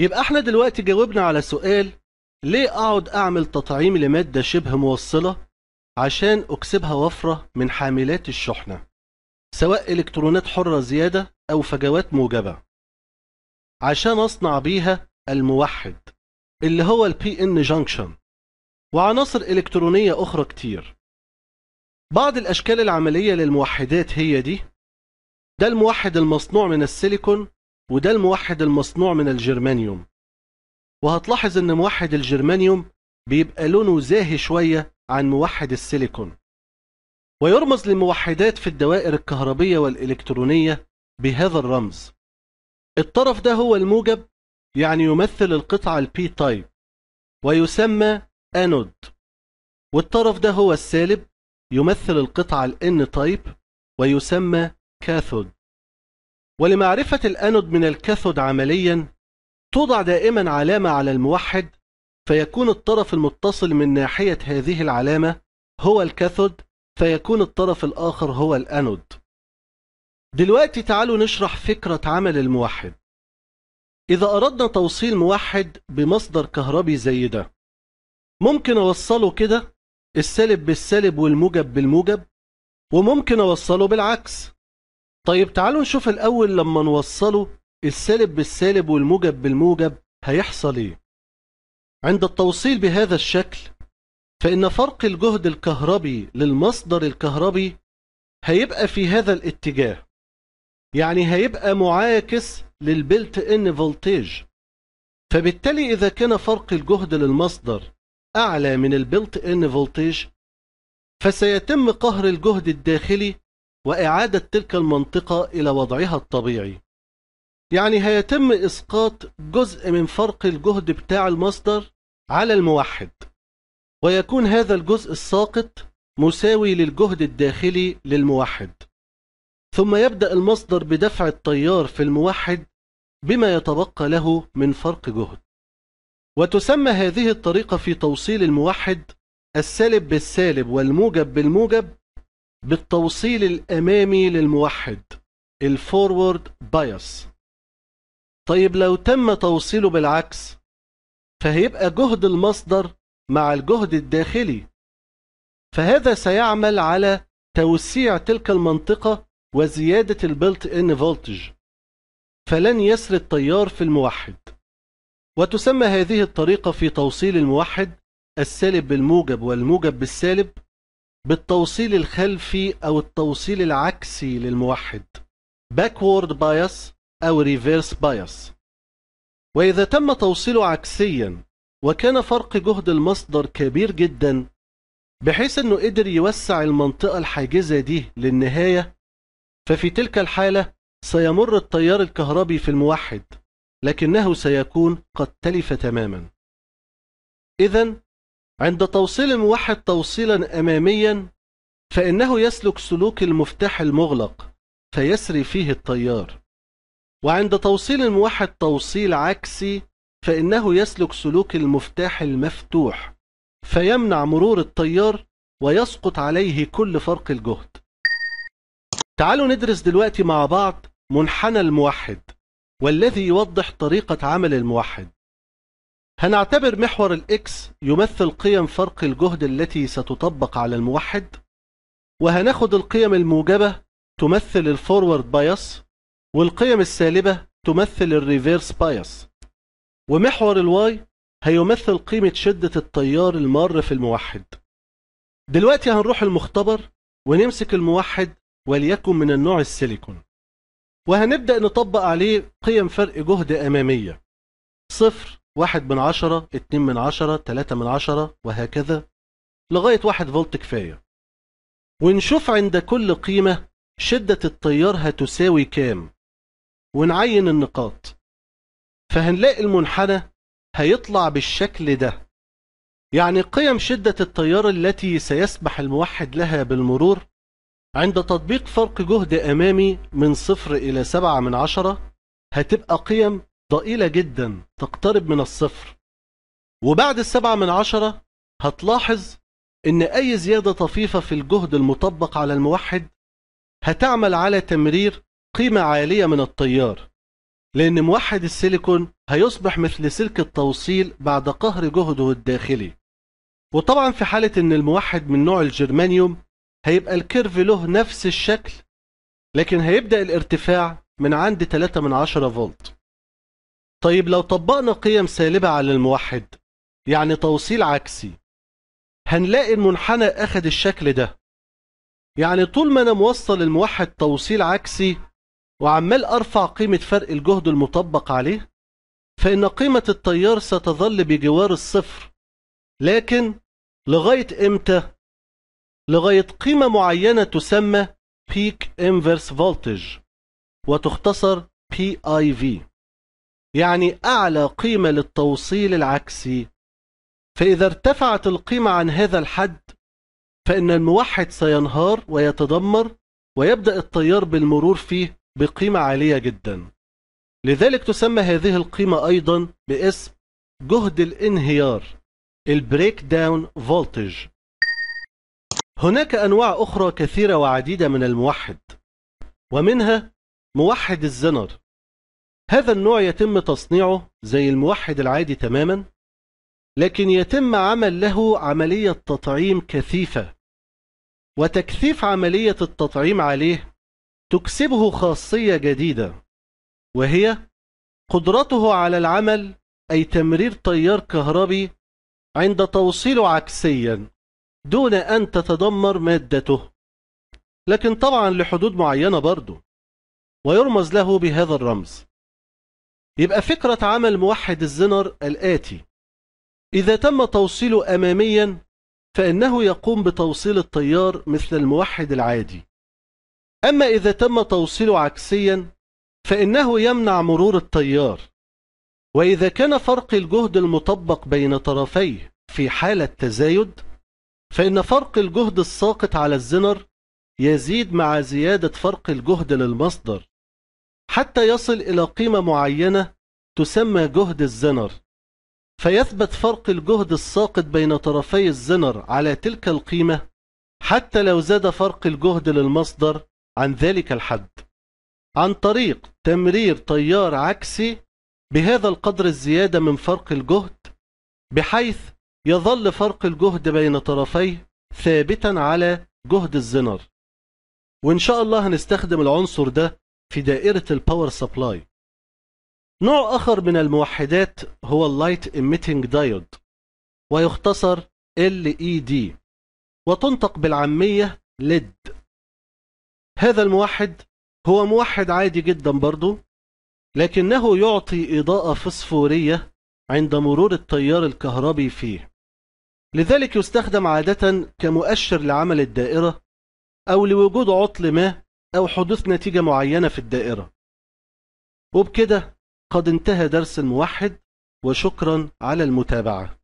يبقى احنا دلوقتي جاوبنا على سؤال ليه اقعد اعمل تطعيم لمادة شبه موصلة عشان اكسبها وفرة من حاملات الشحنة سواء الكترونات حرة زيادة او فجوات موجبة عشان اصنع بيها الموحد اللي هو البي ان جانكشن وعناصر الكترونية اخرى كتير بعض الاشكال العملية للموحدات هي دي ده الموحد المصنوع من السيليكون وده الموحد المصنوع من الجرمانيوم وهتلاحظ ان موحد الجرمانيوم بيبقى لونه زاهي شوية عن موحد السيليكون ويرمز للموحدات في الدوائر الكهربية والإلكترونية بهذا الرمز الطرف ده هو الموجب يعني يمثل القطعة البي تايب ويسمى أنود والطرف ده هو السالب يمثل القطعة الان تايب ويسمى كاثود ولمعرفة الأنود من الكاثود عمليا توضع دائما علامة على الموحد فيكون الطرف المتصل من ناحية هذه العلامة هو الكاثود فيكون الطرف الآخر هو الأنود دلوقتي تعالوا نشرح فكرة عمل الموحد إذا أردنا توصيل موحد بمصدر كهربي زي ده ممكن أوصله كده السالب بالسالب والموجب بالموجب وممكن أوصله بالعكس طيب تعالوا نشوف الأول لما نوصله السالب بالسالب والموجب بالموجب هيحصل ايه عند التوصيل بهذا الشكل فإن فرق الجهد الكهربي للمصدر الكهربي هيبقى في هذا الاتجاه يعني هيبقى معاكس للبلت ان فولتيج فبالتالي إذا كان فرق الجهد للمصدر أعلى من البلت ان فولتيج فسيتم قهر الجهد الداخلي وإعادة تلك المنطقة إلى وضعها الطبيعي يعني هيتم إسقاط جزء من فرق الجهد بتاع المصدر على الموحد ويكون هذا الجزء الساقط مساوي للجهد الداخلي للموحد ثم يبدأ المصدر بدفع التيار في الموحد بما يتبقى له من فرق جهد وتسمى هذه الطريقة في توصيل الموحد السالب بالسالب والموجب بالموجب بالتوصيل الأمامي للموحد الفورورد بايس طيب لو تم توصيله بالعكس فهيبقى جهد المصدر مع الجهد الداخلي فهذا سيعمل على توسيع تلك المنطقة وزيادة البلت إن فولتج فلن يسري التيار في الموحد وتسمى هذه الطريقة في توصيل الموحد السالب بالموجب والموجب بالسالب بالتوصيل الخلفي أو التوصيل العكسي للموحد backward bias أو reverse bias وإذا تم توصيله عكسيا وكان فرق جهد المصدر كبير جدا بحيث أنه قدر يوسع المنطقة الحاجزة دي للنهاية ففي تلك الحالة سيمر التيار الكهربي في الموحد لكنه سيكون قد تلف تماما إذا عند توصيل الموحد توصيلا أماميا فإنه يسلك سلوك المفتاح المغلق فيسري فيه التيار وعند توصيل الموحد توصيل عكسي فإنه يسلك سلوك المفتاح المفتوح فيمنع مرور التيار ويسقط عليه كل فرق الجهد تعالوا ندرس دلوقتي مع بعض منحنى الموحد والذي يوضح طريقة عمل الموحد هنعتبر محور الإكس يمثل قيم فرق الجهد التي ستطبق على الموحد وهناخد القيم الموجبة تمثل الفورورد بايس والقيم السالبة تمثل الريفيرس بايس ومحور الواي هيمثل قيمة شدة التيار المار في الموحد دلوقتي هنروح المختبر ونمسك الموحد وليكن من النوع السيليكون وهنبدأ نطبق عليه قيم فرق جهد أمامية صفر واحد من عشرة اتنين من عشرة تلاتة من عشرة وهكذا لغاية واحد فولت كفاية ونشوف عند كل قيمة شدة التيار هتساوي كام ونعين النقاط فهنلاقي المنحنى هيطلع بالشكل ده يعني قيم شدة التيار التي سيسمح الموحد لها بالمرور عند تطبيق فرق جهد أمامي من صفر إلى سبعة من عشرة هتبقى قيم ضئيلة جدا تقترب من الصفر وبعد السبعة من عشرة هتلاحظ ان اي زيادة طفيفة في الجهد المطبق على الموحد هتعمل على تمرير قيمة عالية من التيار لأن موحد السيليكون هيصبح مثل سلك التوصيل بعد قهر جهده الداخلي وطبعا في حالة أن الموحد من نوع الجرمانيوم هيبقى الكيرف له نفس الشكل لكن هيبدأ الارتفاع من عند 3 من 10 فولت طيب لو طبقنا قيم سالبة على الموحد يعني توصيل عكسي هنلاقي المنحنى أخد الشكل ده يعني طول ما أنا موصل الموحد توصيل عكسي وعمال أرفع قيمة فرق الجهد المطبق عليه فإن قيمة التيار ستظل بجوار الصفر لكن لغاية إمتى؟ لغاية قيمة معينة تسمى Peak Inverse Voltage وتختصر PIV يعني أعلى قيمة للتوصيل العكسي فإذا ارتفعت القيمة عن هذا الحد فإن الموحد سينهار ويتدمر ويبدأ التيار بالمرور فيه بقيمة عالية جدا لذلك تسمى هذه القيمة أيضا باسم جهد الانهيار البريك داون فولتج هناك أنواع أخرى كثيرة وعديدة من الموحد ومنها موحد الزنر هذا النوع يتم تصنيعه زي الموحد العادي تماما لكن يتم عمل له عملية تطعيم كثيفة وتكثيف عملية التطعيم عليه تكسبه خاصية جديدة وهي قدرته على العمل أي تمرير تيار كهربي عند توصيله عكسيا دون أن تتدمر مادته لكن طبعا لحدود معينة برضه ويرمز له بهذا الرمز يبقى فكرة عمل موحد الزنر الآتي إذا تم توصيله أماميا فإنه يقوم بتوصيل التيار مثل الموحد العادي أما إذا تم توصيله عكسيا فإنه يمنع مرور التيار وإذا كان فرق الجهد المطبق بين طرفيه في حالة تزايد فإن فرق الجهد الساقط على الزنر يزيد مع زيادة فرق الجهد للمصدر حتى يصل إلى قيمة معينة تسمى جهد الزنر فيثبت فرق الجهد الساقط بين طرفي الزنر على تلك القيمة حتى لو زاد فرق الجهد للمصدر عن ذلك الحد عن طريق تمرير تيار عكسي بهذا القدر الزيادة من فرق الجهد بحيث يظل فرق الجهد بين طرفيه ثابتا على جهد الزنر وإن شاء الله هنستخدم العنصر ده في دائرة الباور سبلاي نوع آخر من الموحدات هو اللايت Emitting دايود ويختصر LED وتنطق بالعامية LED هذا الموحد هو موحد عادي جدا برضو لكنه يعطي إضاءة فسفورية عند مرور التيار الكهربي فيه لذلك يستخدم عادة كمؤشر لعمل الدائرة أو لوجود عطل ما أو حدوث نتيجة معينة في الدائرة وبكده قد انتهى درس الموحد وشكرا على المتابعة